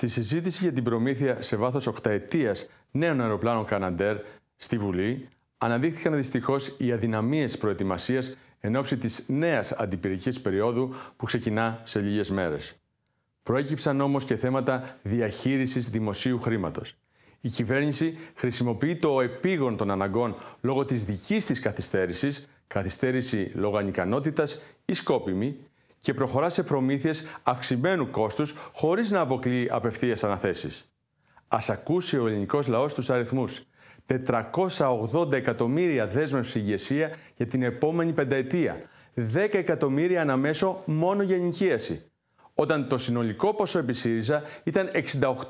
Στη συζήτηση για την προμήθεια σε βάθος οκταετίας νέων αεροπλάνων Καναντέρ στη Βουλή, αναδείχθηκαν δυστυχώς οι αδυναμίες προετοιμασίας εν ώψη της νέας αντιπυρικής περίοδου που ξεκινά σε λίγες μέρες. Προέκυψαν όμως και θέματα διαχείρισης δημοσίου χρήματος. Η κυβέρνηση χρησιμοποιεί το επίγον των αναγκών λόγω της δικής της καθυστέρησης, καθυστέρηση λόγω ανικανότητας ή σκόπιμη, και προχωρά σε προμήθειες αυξημένου κόστους χωρίς να αποκλείει απευθείας αναθέσεις. Ας ακούσει ο ελληνικός λαός τους αριθμούς. 480 εκατομμύρια δέσμευση ηγεσία για την επόμενη πενταετία. 10 εκατομμύρια αναμέσω μόνο για ενοικίαση. Όταν το συνολικό ποσό επί ήταν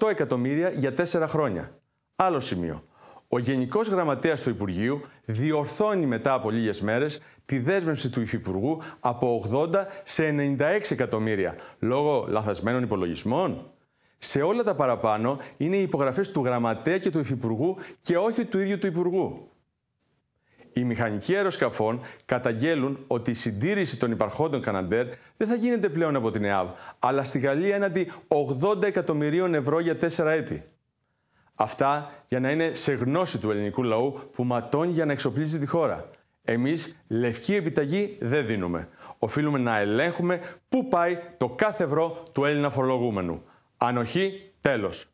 68 εκατομμύρια για 4 χρόνια. Άλλο σημείο. Ο Γενικός Γραμματέας του Υπουργείου διορθώνει μετά από λίγες μέρες τη δέσμευση του Υφυπουργού από 80 σε 96 εκατομμύρια λόγω λαθασμένων υπολογισμών. Σε όλα τα παραπάνω είναι οι υπογραφές του Γραμματέα και του Υφυπουργού και όχι του ίδιου του Υπουργού. Οι μηχανικοί αεροσκαφών καταγγέλουν ότι η συντήρηση των υπαρχόντων Καναντέρ δεν θα γίνεται πλέον από την ΕΑΒ, αλλά στη Γαλλία έναντι 80 εκατομμυρίων ευρώ για 4 έτη. Αυτά για να είναι σε γνώση του ελληνικού λαού που ματώνει για να εξοπλίζει τη χώρα. Εμείς λευκή επιταγή δεν δίνουμε. Οφείλουμε να ελέγχουμε πού πάει το κάθε ευρώ του Έλληνα φορολογούμενου. Αν όχι, τέλος.